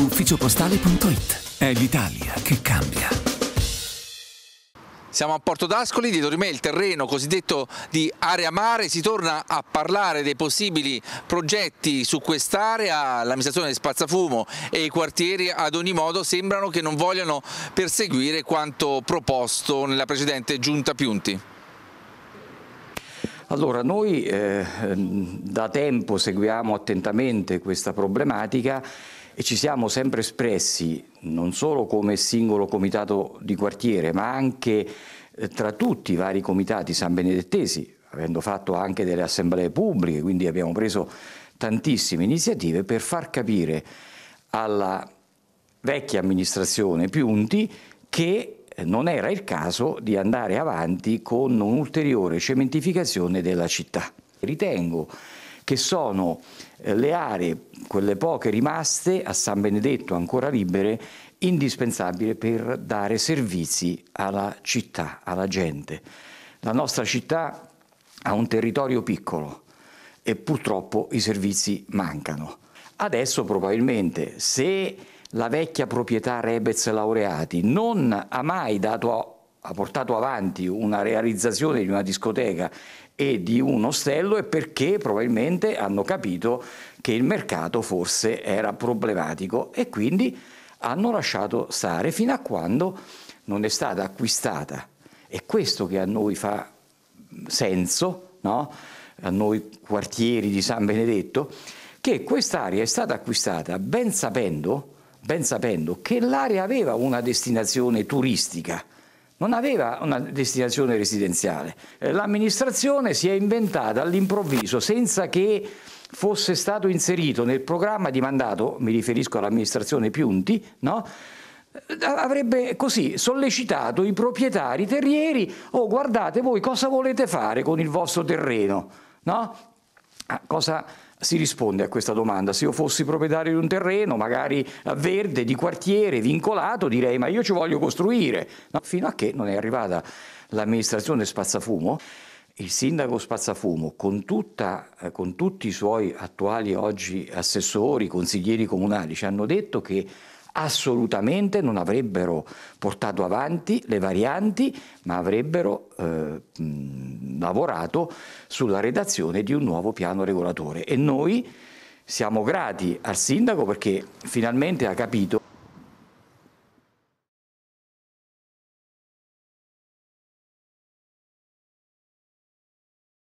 ufficiopostale.it. È l'Italia che cambia. Siamo a Porto d'Ascoli, dietro di me il terreno cosiddetto di area mare, si torna a parlare dei possibili progetti su quest'area, l'amministrazione di Spazzafumo e i quartieri ad ogni modo sembrano che non vogliano perseguire quanto proposto nella precedente giunta Piunti. Allora, noi eh, da tempo seguiamo attentamente questa problematica e ci siamo sempre espressi non solo come singolo comitato di quartiere, ma anche eh, tra tutti i vari comitati sanbenedettesi, avendo fatto anche delle assemblee pubbliche, quindi abbiamo preso tantissime iniziative per far capire alla vecchia amministrazione Piunti che eh, non era il caso di andare avanti con un'ulteriore cementificazione della città. Ritengo che sono eh, le aree, quelle poche rimaste a San Benedetto ancora libere, indispensabili per dare servizi alla città, alla gente. La nostra città ha un territorio piccolo e purtroppo i servizi mancano. Adesso probabilmente se la vecchia proprietà Rebez Laureati non ha mai dato ha portato avanti una realizzazione di una discoteca e di un ostello è perché probabilmente hanno capito che il mercato forse era problematico e quindi hanno lasciato stare fino a quando non è stata acquistata. È questo che a noi fa senso, no? a noi quartieri di San Benedetto, che quest'area è stata acquistata ben sapendo, ben sapendo che l'area aveva una destinazione turistica non aveva una destinazione residenziale. Eh, l'amministrazione si è inventata all'improvviso, senza che fosse stato inserito nel programma di mandato, mi riferisco all'amministrazione Piunti, no? Eh, avrebbe così sollecitato i proprietari terrieri, oh guardate voi cosa volete fare con il vostro terreno, no? Ah, cosa si risponde a questa domanda? Se io fossi proprietario di un terreno, magari verde, di quartiere, vincolato, direi ma io ci voglio costruire, no, fino a che non è arrivata l'amministrazione Spazzafumo. Il sindaco Spazzafumo, con, tutta, eh, con tutti i suoi attuali oggi assessori, consiglieri comunali, ci hanno detto che assolutamente non avrebbero portato avanti le varianti, ma avrebbero eh, lavorato sulla redazione di un nuovo piano regolatore. E noi siamo grati al sindaco perché finalmente ha capito